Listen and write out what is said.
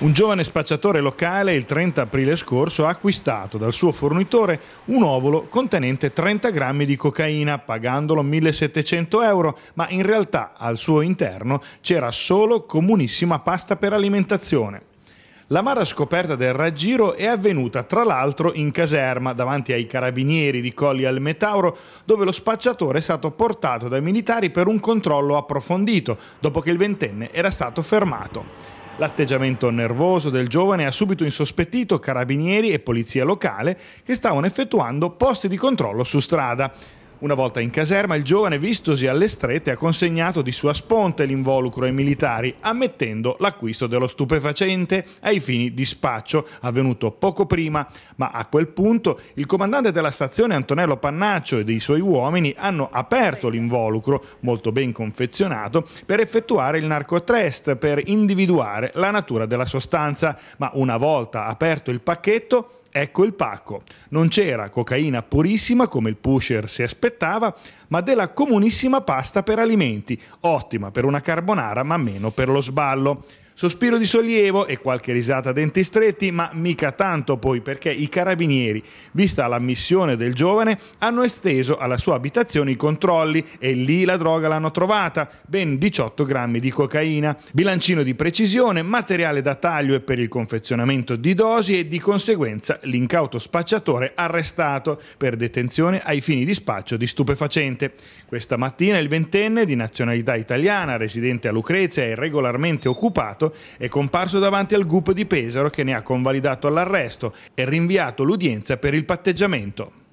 Un giovane spacciatore locale il 30 aprile scorso ha acquistato dal suo fornitore un ovolo contenente 30 grammi di cocaina, pagandolo 1700 euro, ma in realtà al suo interno c'era solo comunissima pasta per alimentazione. L'amara scoperta del raggiro è avvenuta tra l'altro in caserma davanti ai carabinieri di Colli al Metauro, dove lo spacciatore è stato portato dai militari per un controllo approfondito, dopo che il ventenne era stato fermato. L'atteggiamento nervoso del giovane ha subito insospettito carabinieri e polizia locale che stavano effettuando posti di controllo su strada. Una volta in caserma, il giovane, vistosi alle strette, ha consegnato di sua sponte l'involucro ai militari, ammettendo l'acquisto dello stupefacente ai fini di spaccio, avvenuto poco prima, ma a quel punto il comandante della stazione Antonello Pannaccio e dei suoi uomini hanno aperto l'involucro, molto ben confezionato, per effettuare il narcotrest, per individuare la natura della sostanza, ma una volta aperto il pacchetto, Ecco il pacco. Non c'era cocaina purissima come il pusher si aspettava, ma della comunissima pasta per alimenti, ottima per una carbonara ma meno per lo sballo. Sospiro di sollievo e qualche risata a denti stretti, ma mica tanto poi perché i carabinieri, vista la missione del giovane, hanno esteso alla sua abitazione i controlli e lì la droga l'hanno trovata, ben 18 grammi di cocaina, bilancino di precisione, materiale da taglio e per il confezionamento di dosi e di conseguenza l'incauto spacciatore arrestato per detenzione ai fini di spaccio di stupefacente. Questa mattina il ventenne di nazionalità italiana, residente a Lucrezia e regolarmente occupato, è comparso davanti al GUP di Pesaro che ne ha convalidato l'arresto e rinviato l'udienza per il patteggiamento.